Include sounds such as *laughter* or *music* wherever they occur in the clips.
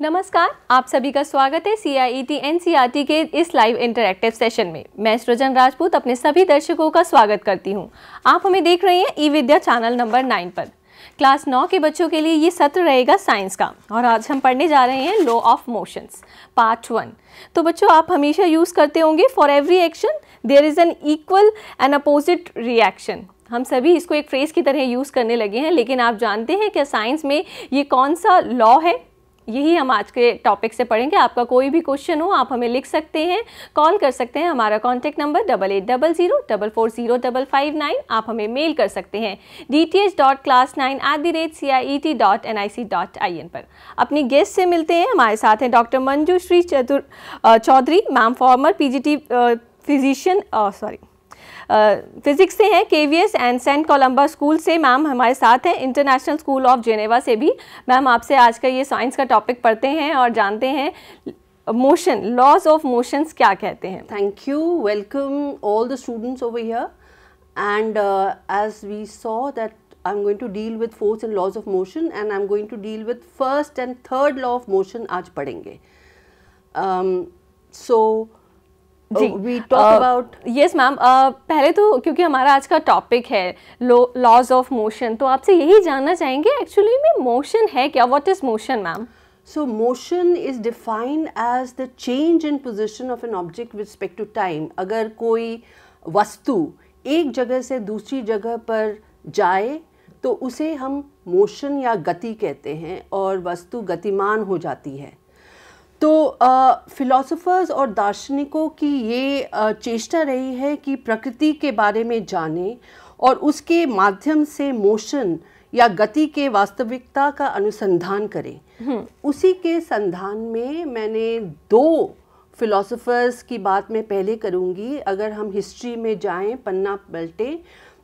नमस्कार आप सभी का स्वागत है C I T N C R T के इस लाइव इंटरैक्टिव सेशन में मैं सृजन राजपूत अपने सभी दर्शकों का स्वागत करती हूं। आप हमें देख रहे हैं e Vidya channel number nine पर क्लास नौ के बच्चों के लिए ये सत्र रहेगा साइंस का और आज हम पढ़ने जा रहे हैं law of motions part one तो बच्चों आप हमेशा यूज़ करते होंगे for every action there is an equal and opposite reaction हम सभी इसको एक फ्रेज़ की तरह यूज़ करने लगे हैं लेकिन आप जानते हैं कि साइंस में ये कौन सा लॉ है यही हम आज के टॉपिक से पढ़ेंगे आपका कोई भी क्वेश्चन हो आप हमें लिख सकते हैं कॉल कर सकते हैं हमारा contact number double eight double zero double four zero double five nine आप हमें मेल कर सकते हैं D T H dot class nine at the rate C I E T dot N I C dot I N पर अपनी guest से मिलते हैं हमारे साथ हैं doctor Manju Shri Chatur Chaudhary ma'am former P G T physician sorry physics से हैं S and saint Columba school से मैम हमारे साथ हैं इंटरनेशनल स्कूल ऑफ जेनेवा से भी मैम आपसे आज का ये साइंस का टॉपिक पढ़ते हैं और जानते हैं मोशन लॉज ऑफ मोशंस क्या कहते हैं thank you welcome all the students over here as we saw that I am going to deal with force and laws of motion and I am going to deal with first and third law of motion आज पढ़ेंगे um, so जी we talk about yes ma'am पहले तो क्योंकि हमारा आज का topic है लॉज ऑफ मोशन तो आपसे यही जानना चाहेंगे एक्चुअली में मोशन है क्या what is motion ma'am so motion is defined as the change in position of an object with respect to time अगर कोई वस्तु एक जगह से दूसरी जगह पर जाए तो उसे हम मोशन या गति कहते हैं और वस्तु गतिमान हो जाती है तो फिलोसोफर्स और दार्शनिकों की ये चेष्टा रही है कि प्रकृति के बारे में जाने और उसके माध्यम से मोशन या गति के वास्तविकता का अनुसंधान करें हम्म। उसी के संधान में मैंने दो फिलोसोफर्स की बात मैं पहले करूंगी अगर हम हिस्ट्री में जाएं पन्ना पलटे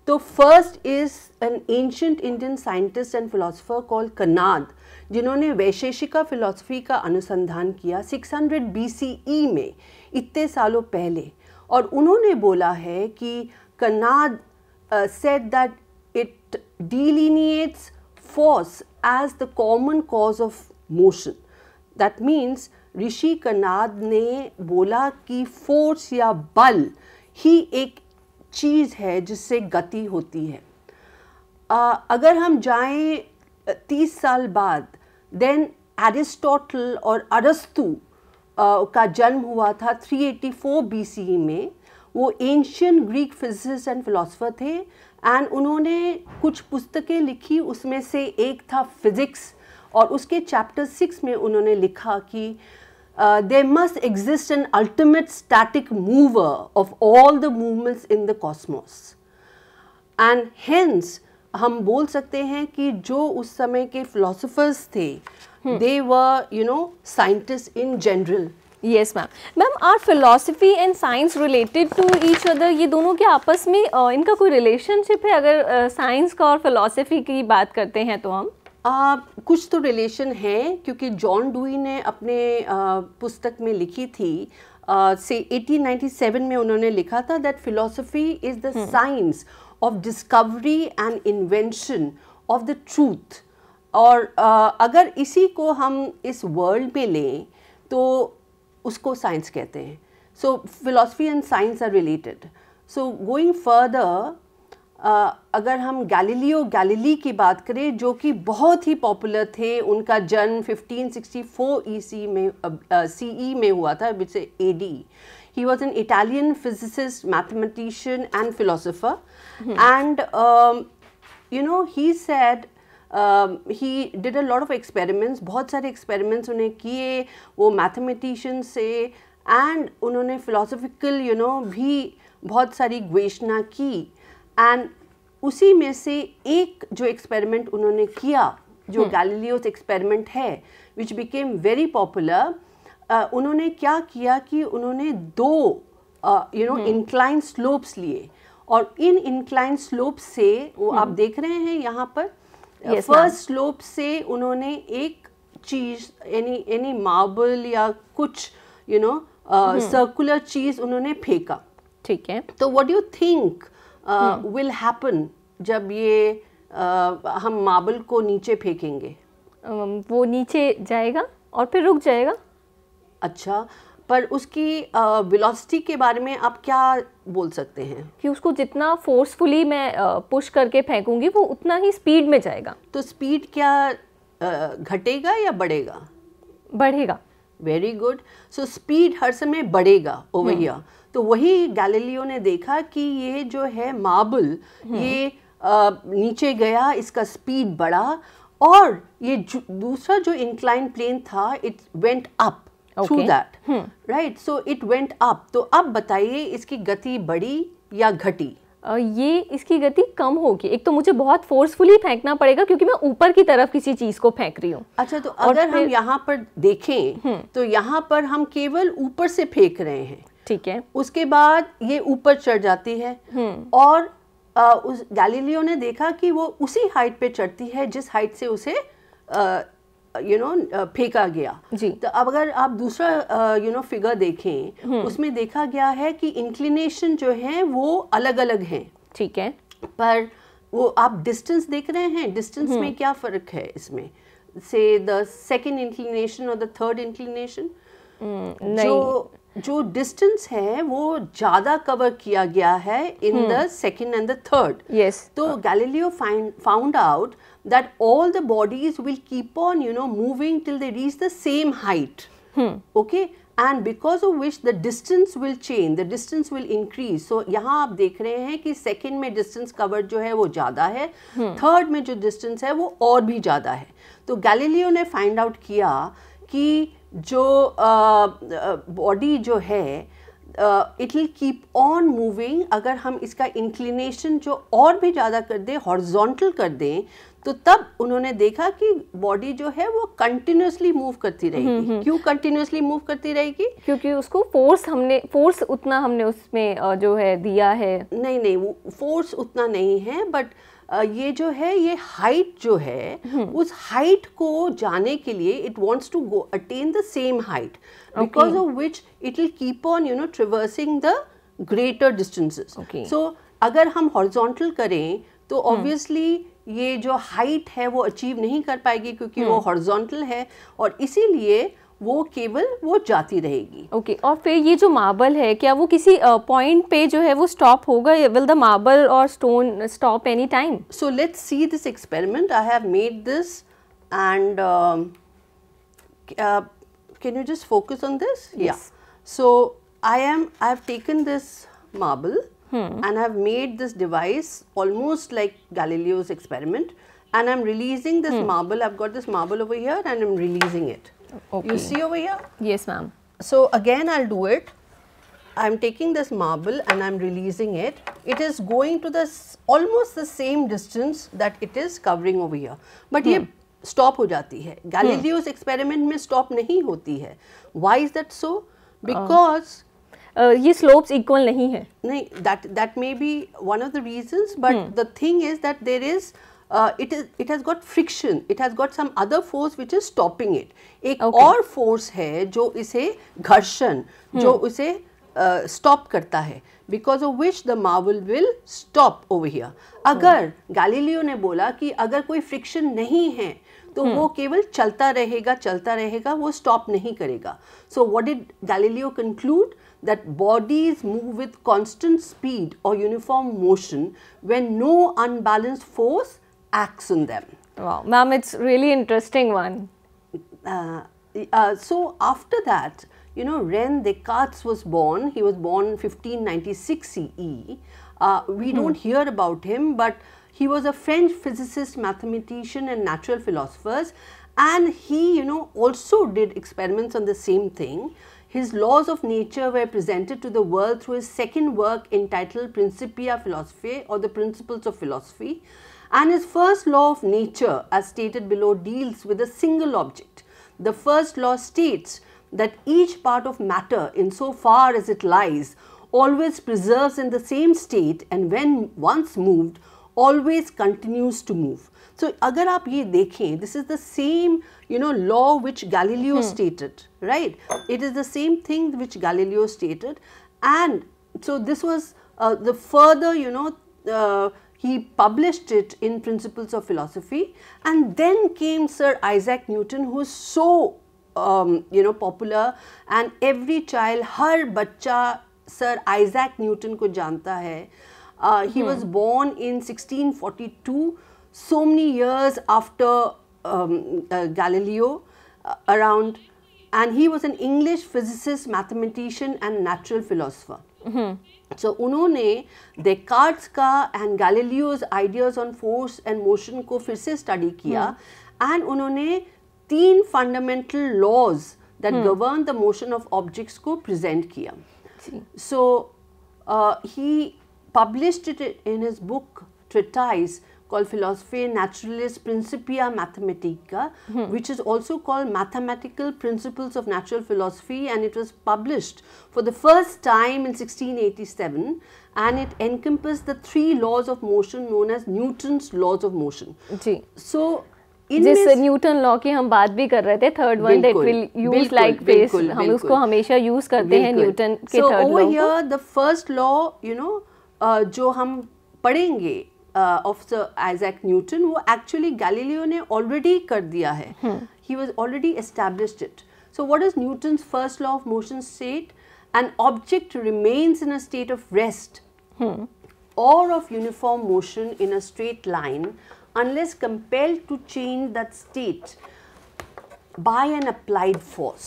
तो first is an ancient Indian scientist and philosopher call Kanad जिन्होंने वैशेषिका फिलॉसफी का अनुसंधान किया 600 हंड्रेड e में इतने सालों पहले और उन्होंने बोला है कि Kanad set that it delineates force as the common cause of motion that means ऋषि कनाद ने बोला कि फोर्स या बल ही एक चीज़ है जिससे गति होती है आ, अगर हम जाएं तीस साल बाद देन एरिस्टोटल और अरस्तु uh, का जन्म हुआ था 384 बीसीई में वो ancient Greek physicist and philosopher थे एंड उन्होंने कुछ पुस्तकें लिखी उसमें से एक था फिज़िक्स और उसके चैप्टर सिक्स में उन्होंने लिखा कि they must exist an ultimate static mover of all the movements in the cosmos and hence हम बोल सकते हैं कि जो उस समय के फिलोसोफर्स थे they were you know scientist in general yes ma'am ma'am are philosophy and science related to each other ये दोनों के आपस में uh, इनका कोई रिलेशनशिप है अगर साइंस uh, का और फिलोसफी की बात करते हैं तो हम आ, कुछ तो रिलेशन है क्योंकि जॉन डूई ने अपने पुस्तक में लिखी थी आ, से 1897 में उन्होंने लिखा था that philosophy is the science of discovery and invention of the truth और uh, अगर इसी को हम इस वर्ल्ड में लें तो उसको साइंस कहते हैं so philosophy and science are related so going further अगर हम गैलीलियो गैलीली की बात करें जो कि बहुत ही पॉपुलर थे उनका जन्म 1564 सी e में सी uh, uh e में हुआ था which A D He was an Italian physicist, mathematician, and philosopher. Mm -hmm. And, um, you know, he said he did a lot of experiments बहुत सारे एक्सपेरिमेंट्स उन्हें किए वो मैथमेटिशियन से एंड उन्होंने फिलोसफिकल यू नो भी बहुत सारी ग्वेषणा की एंड उसी में से एक जो एक्सपेरिमेंट उन्होंने किया जो गैलीलियोस hmm. एक्सपेरिमेंट है विच बिकेम वेरी पॉपुलर उन्होंने क्या किया कि उन्होंने दो यू नो इंक्लाइन स्लोप्स लिए और इन इंक्लाइन स्लोप से वो आप हम्म। देख रहे हैं यहाँ पर फर्स्ट yes, स्लोप से उन्होंने एक चीज यानी यानी मार्बल या कुछ यू नो सर्कुलर चीज उन्होंने फेंका ठीक है तो what you think will happen जब ये uh, हम मार्बल को नीचे फेंकेंगे वो नीचे जाएगा और फिर रुक जाएगा अच्छा पर उसकी वेलोसिटी के बारे में आप क्या बोल सकते हैं कि उसको जितना फोर्सफुली मैं पुश करके फेंकूंगी वो उतना ही स्पीड में जाएगा तो स्पीड क्या घटेगा या बढ़ेगा बढ़ेगा वेरी गुड सो स्पीड हर समय बढ़ेगा ओवर हियर हम्म। तो वही गैलीलियो ने देखा कि ये जो है मार्बल हम्म। ये आ, नीचे गया इसका स्पीड बढ़ा और ये दूसरा जो इंक्लाइन प्लेन था it went up okay. That right so it went up तो अब बताइए इसकी गति बड़ी या घटी ये इसकी गति कम होगी एक तो मुझे बहुत फोर्सफुली फेंकना पड़ेगा क्योंकि मैं ऊपर की तरफ किसी चीज को फेंक रही हूँ अच्छा तो अगर हम यहाँ पर देखें हम्म। तो यहाँ पर हम केवल ऊपर से फेंक रहे हैं ठीक है उसके बाद ये ऊपर चढ़ जाती है हम्म। और आ, उस गैलीलियो ने देखा कि वो उसी हाइट पे चढ़ती है जिस हाइट से उसे आ, यू नो फेंका गया जी तो अब अगर आप दूसरा यू नो फिगर देखें हम्म। उसमें देखा गया है कि इंक्लिनेशन जो है वो अलग अलग हैं ठीक है पर वो आप डिस्टेंस देख रहे हैं डिस्टेंस में हम्म। क्या फ़र्क है इसमें से द सेकेंड इंक्लिनेशन और द थर्ड इंक्लिनेशन जो जो डिस्टेंस है वो ज्यादा कवर किया गया है in the second and the third yes तो Galileo found out that all the bodies will keep on you know moving till they reach the same height okay and because of which the distance will change the distance will increase so यहाँ आप देख रहे हैं कि second में distance cover जो है वो ज्यादा है थर्ड हम्म। में जो डिस्टेंस है वो और भी ज्यादा है तो गैलीलियो ने फाइंड आउट किया कि जो बॉडी जो है it will keep on moving अगर हम इसका इंक्लिनेशन जो और भी ज़्यादा कर दें हॉर्जोंटल कर दें तो तब उन्होंने देखा कि बॉडी जो है वो कंटिन्यूसली मूव करती हम्म, रहेगी हम्म। क्यों कंटिन्यूसली मूव करती रहेगी क्योंकि उसको फोर्स हमने फोर्स उतना हमने उसमें जो है दिया है नहीं नहीं वो फोर्स उतना नहीं है बट ये जो है ये हाइट जो है हम्म। उस हाइट को जाने के लिए it wants to go attain the same height because of which it will keep on you know traversing the greater distances so अगर हम हॉरिजॉन्टल करें तो ऑब्वियसली हम्म। ये जो हाइट है वो अचीव नहीं कर पाएगी क्योंकि वो हॉरिजॉन्टल हम्म। है और इसीलिए वो केवल वो जाती रहेगी ओके okay, और फिर ये जो मार्बल है क्या वो किसी पॉइंट uh, पे जो है वो स्टॉप होगा विल द मार्बल और stone stop any time so let's see this experiment I have made this and can you just focus on this yeah so I am I have taken this marble and have made this device almost like Galileo's experiment and I am releasing this marble I got this marble over here and I am releasing it Okay. You see over here? Yes, ma'am. So again, I'll do it. I'm taking this marble and I'm releasing it. It is going to the almost the same distance that it is covering over here. But hmm. ye stop ho jati hai Galileo's hmm. experiment mein stop nahi hoti hai Why is that so? Because uh. Uh, ये slopes equal नहीं है नहीं that that may be one of the reasons but the thing is that there is it is it has got friction it has got some other force which is stopping it एक okay. और force है जो इसे घर्षण hmm. जो इसे stop uh, करता है because of which the marble will stop over here अगर गैलीलियो ने बोला कि अगर कोई फ्रिक्शन नहीं है तो hmm. वो केवल चलता रहेगा चलता रहेगा वो स्टॉप नहीं करेगा so what did Galileo conclude that body is move with constant speed और uniform motion when no unbalance force acts on them. Wow, ma'am, it's really interesting one. Uh, uh, so after that, you know, Ren Descartes was born. He was born 1596 CE. Uh, we hmm. don't hear about him, but he was a French physicist, mathematician, and natural philosopher. And he, you know, also did experiments on the same thing. His laws of nature were presented to the world through his second work entitled Principia Philosophiae or the Principles of Philosophy. And his first law of nature, as stated below, deals with a single object. The first law states that each part of matter, insofar as it lies, always preserves in the same state and when once moved, always continues to move. So, agar आप ये देखें, this is the same, you know, law which Galileo hmm. stated, right? It is the same thing which Galileo stated, and so this was uh, the further, you know, uh, he published it in Principles of Philosophy. And then came Sir Isaac Newton, who is so um, you know popular and every child हर बच्चा Sir Isaac Newton को जानता है ही was born in 1642 so many years after um, uh, Galileo uh, around and he was an English physicist, mathematician and natural philosopher. So mm-hmm. उन्होंने Descartes का and Galileo's ideas on force and motion को फिर से study किया and mm. उन्होंने तीन fundamental laws that govern the motion of objects को present किया so he published it in his book treatise called Philosophy Naturalis Principia Mathematica, hmm. which is also called Mathematical Principles of Natural Philosophy, and it was published for the first time in 1687 and it encompassed the three laws of motion known as Newton's laws of motion. Gee. So जिस Newton law की हम बात भी कर रहे थे third one that will use like base हम उसको हमेशा यूज करते हैं न्यूटन के third law over here the first law you know जो हम पढ़ेंगे uh, of Sir Isaac Newton, who actually Galileo ने ऑलरेडी कर दिया He was already established it. So, so what is Newton first law of motion state an object remains in a state of or of uniform motion in a straight line unless compelled to change that state by an applied force.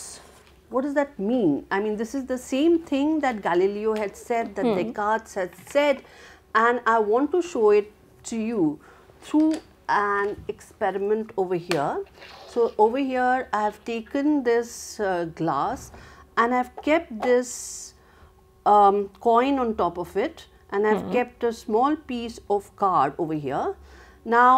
What does that mean? I mean, this is the same thing that Galileo had said, that hmm. Descartes had said, and I want to show it to you through an experiment over here. So over here I have taken this uh, glass and I have kept this um, coin on top of it and I have mm -hmm. kept a small piece of card over here. Now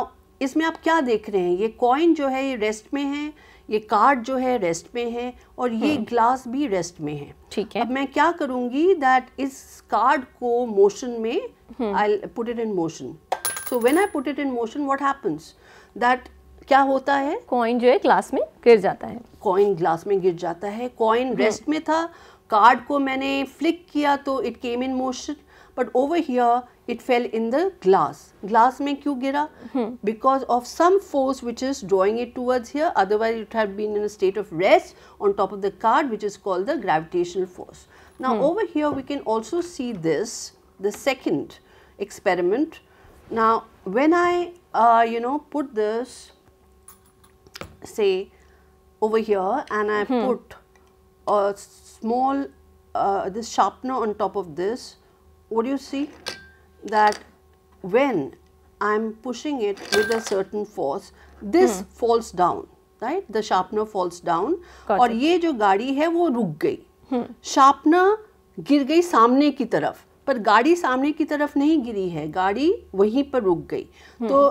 इसमें आप क्या देख रहे हैं ये coin जो है ये रेस्ट में है ये कार्ड जो है रेस्ट में है और ये ग्लास भी रेस्ट में है ठीक है अब मैं क्या करूंगी दैट इस कार्ड को मोशन में I put it in motion so when I put it in motion what happens that क्या होता है कॉइन जो है ग्लास में गिर जाता है कॉइन ग्लास में गिर जाता है कॉइन रेस्ट हम्म। में था कार्ड को मैंने फ्लिक किया तो it came in motion but over here it fell in the glass glass में क्यों गिरा because of some force which is drawing it towards here otherwise it have been in state of rest on top of the card which is called the gravitational force now over here we can also see this the second experiment Now when I uh, you know put this say over here and I hmm. put a small uh, this sharpener on top of this what do you see that when I'm pushing it with a certain force this hmm. falls down right the sharpener falls down Got और it. ये जो गाड़ी है वो रुक गई sharpener hmm. गिर गई सामने की तरफ पर गाड़ी सामने की तरफ नहीं गिरी है गाड़ी वहीं पर रुक गई हम्म। तो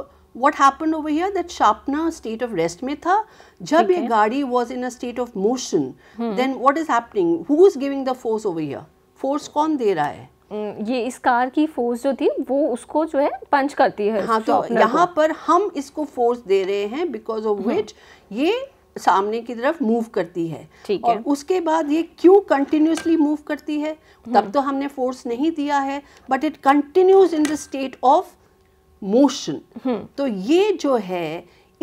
what happen over here that शापना स्टेट ऑफ रेस्ट में था जब ये गाड़ी was in a state of motion then what is happening who is giving the force over here force कौन दे रहा है हम्म, ये इस कार की फोर्स जो थी वो उसको जो है पंच करती है हाँ तो यहाँ पर हम इसको फोर्स दे रहे हैं बिकॉज ऑफ विच ये सामने की तरफ मूव करती है और है। उसके बाद ये क्यों कंटिन्यूसली मूव करती है हम्म। तब तो हमने फोर्स नहीं दिया है but it continues in the state of motion तो ये जो है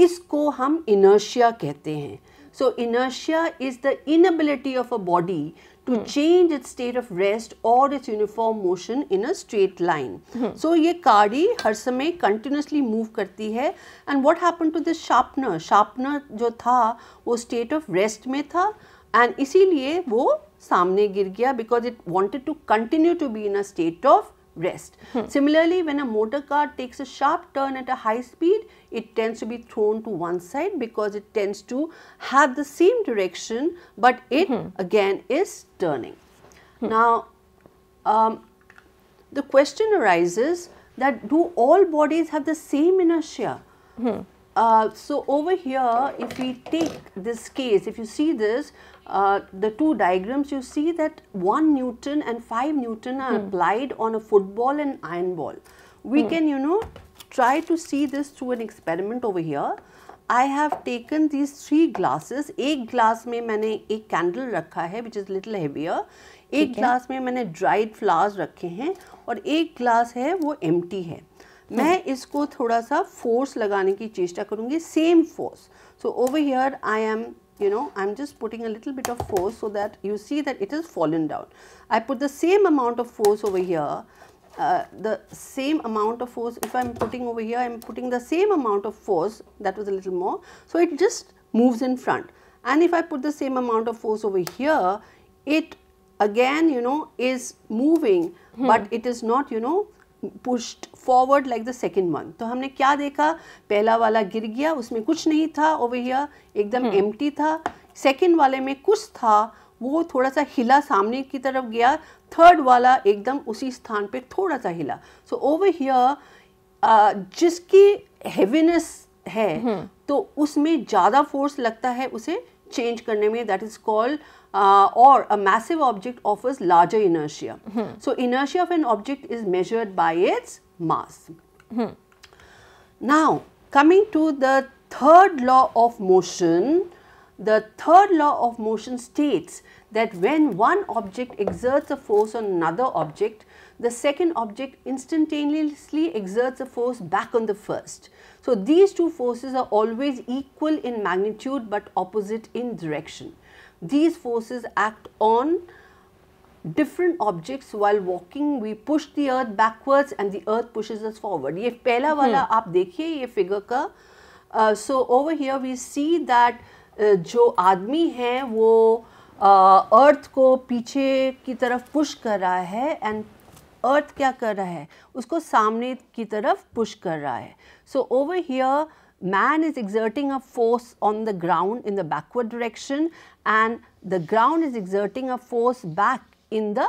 इसको हम इनर्शिया कहते हैं So inertia is the inability of a body to hmm. change its state of rest or its uniform motion in a straight line. Hmm. So ये कार्डी हर समय continuously move करती है and what happened to this sharpener? Sharpener जो था वो state of rest में था and इसीलिए वो सामने गिर गया because it wanted to continue to be in a state of rest. Hmm. Similarly, when a motor car takes a sharp turn at a high speed, it tends to be thrown to one side because it tends to have the same direction, but it hmm. again is turning. Hmm. Now, um, the question arises that do all bodies have the same inertia? Hmm. Uh, so over here if we take this case if you see this uh, the two diagrams you see that 1 newton and 5 newton are mm. applied on a football and iron ball we mm. can you know try to see this through an experiment over here I have taken these three glasses एक glass में मैंने a candle रखा hai, which is little heavier एक glass में मैंने dried flowers रखे हैं और एक glass hai, wo empty hai. मैं हाँ। इसको थोड़ा सा फोर्स लगाने की चेष्टा करूंगी same force so over here I am you know I am just putting a little bit of force so that you see that it is fallen down I put the same amount of force over here the same amount of force if I am putting over here I am putting the same amount of force that was a little more so it just moves in front end if I put the same amount of force over here it again you know is moving but it is not you know pushed forward like the second month तो हमने क्या देखा पहला वाला गिर गया उसमें कुछ नहीं था ओवर हियर एकदम एम हम्म। था सेकेंड वाले में कुछ था वो थोड़ा सा हिला सामने की तरफ गया थर्ड वाला एकदम उसी स्थान पे थोड़ा सा हिला सो ओवर हियर जिसकी हैवीनेस है हम्म। तो उसमें ज़्यादा फोर्स लगता है उसे change karne mein that is called uh, or a massive object offers larger inertia. So, inertia of an object is measured by its mass. Now, coming to the third law of motion, the third law of motion states that when one object exerts a force on another object, the second object instantaneously exerts a force back on the first. So these two forces are always equal in magnitude but opposite in direction. These forces act on different objects while walking we push the earth backwards and the earth pushes us forward ये पहला वाला आप देखिए ये figure का so over here we see that जो आदमी हैं वो अर्थ को पीछे की तरफ पुश कर रहा है एंड Earth क्या कर रहा है उसको सामने की तरफ पुश कर रहा है so over here man is exerting a force on the ground in the backward direction and the ground is exerting a force back in the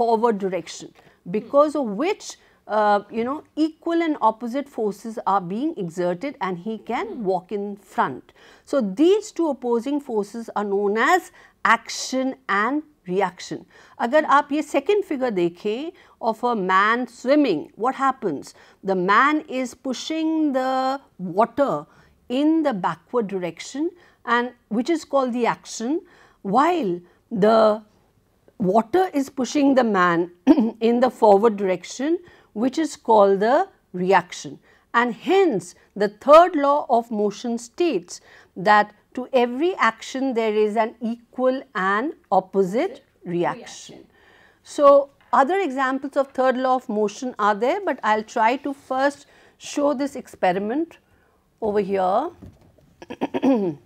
forward direction because of which uh, you know equal and opposite forces are being exerted and he can walk in front. So, these two opposing forces are known as action and reaction. Agar आप ये second figure देखें of a man swimming, what happens? The man is pushing the water in the backward direction and which is called the action while the water is pushing the man *clears throat* in the forward direction which is called the reaction. And hence the third law of motion states that to every action there is an equal and opposite reaction. reaction. So, other examples of third law of motion are there, but I will try to first show this experiment over here. *clears throat*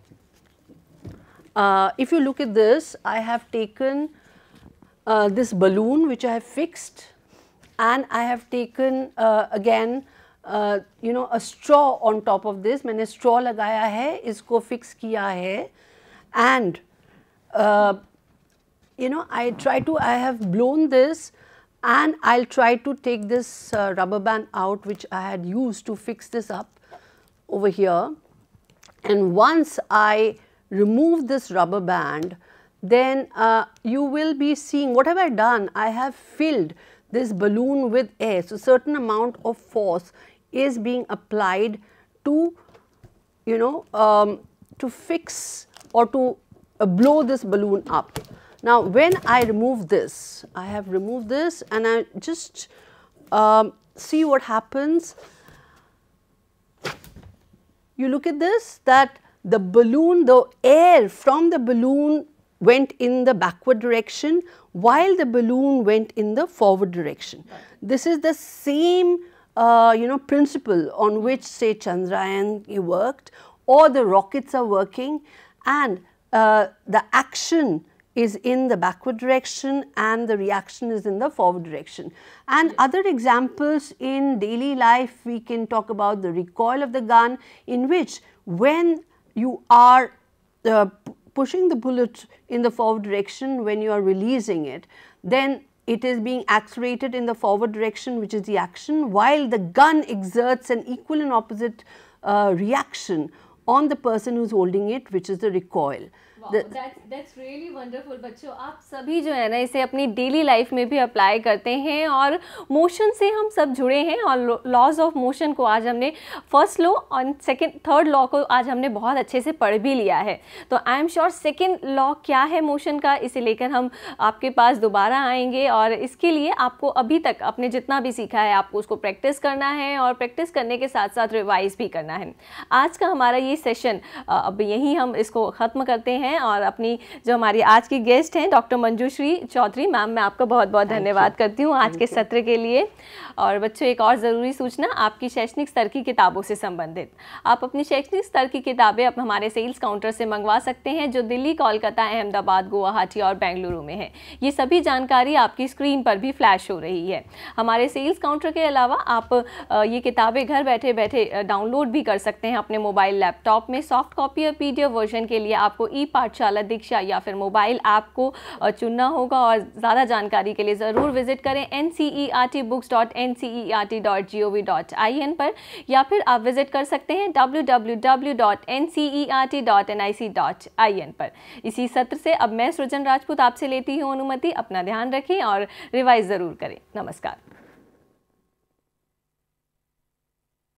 uh, if you look at this, I have taken uh, this balloon which I have fixed and I have taken uh, again uh, you know, a straw on top of this. मैंने straw लगाया है इसको fix किया है and uh, you know I try to I have blown this and I'll try to take this uh, rubber band out which I had used to fix this up over here and once I remove this rubber band then you will be seeing what have I done I have filled this balloon with air so certain amount of force is being applied to you know um, to fix or to uh, blow this balloon up. Now when I remove this, I have removed this and I just um, see what happens. You look at this that the balloon, the air from the balloon went in the backward direction while the balloon went in the forward direction. This is the same you know, principle on which, say, Chandrayaan worked or the rockets are working and uh, the action is in the backward direction and the reaction is in the forward direction. And other examples in daily life, we can talk about the recoil of the gun in which when you are uh, pushing the bullet in the forward direction when you are releasing it, then it is being accelerated in the forward direction which is the action while the gun exerts an equal and opposite uh, reaction on the person who is holding it which is the recoil. Really wonderful बच्चों आप सभी जो है ना इसे अपनी daily life में भी अप्लाई करते हैं और मोशन से हम सब जुड़े हैं और लॉज ऑफ मोशन को आज हमने फर्स्ट लॉ और सेकंड थर्ड लॉ को आज हमने बहुत अच्छे से पढ़ भी लिया है तो I am sure second law क्या है मोशन का इसे लेकर हम आपके पास दोबारा आएंगे और इसके लिए आपको अभी तक आपने जितना भी सीखा है आपको उसको प्रैक्टिस करना है और प्रैक्टिस करने के साथ साथ रिवाइज भी करना है आज का हमारा ये सेशन अब यहीं हम इसको ख़त्म करते हैं हैं और अपनी जो हमारी आज की गेस्ट हैं डॉक्टर मंजूश्री चौधरी मैम मैं आपका बहुत बहुत धन्यवाद करती हूँ आज के सत्र के लिए और बच्चों एक और ज़रूरी सूचना आपकी शैक्षणिक स्तर की किताबों से संबंधित आप अपनी शैक्षणिक स्तर की किताबें अब हमारे सेल्स काउंटर से मंगवा सकते हैं जो दिल्ली कोलकाता अहमदाबाद गुवाहाटी और बेंगलुरु में है ये सभी जानकारी आपकी स्क्रीन पर भी फ्लैश हो रही है हमारे सेल्स काउंटर के अलावा आप ये किताबें घर बैठे बैठे डाउनलोड भी कर सकते हैं अपने मोबाइल लैपटॉप में सॉफ्ट कॉपी और पीडीएफ वर्जन के लिए आपको ई पाठशाला दीक्षा या फिर मोबाइल ऐप को चुनना होगा और ज़्यादा जानकारी के लिए ज़रूर विजिट करें N C E R T books dot N C E R T dot G O V dot I N पर या फिर आप विजिट कर सकते हैं W W W dot N C E R T dot N I C dot I N पर इसी सत्र से अब मैं सृजन राजपूत आपसे लेती हूँ अनुमति अपना ध्यान रखें और रिवाइज ज़रूर करें नमस्कार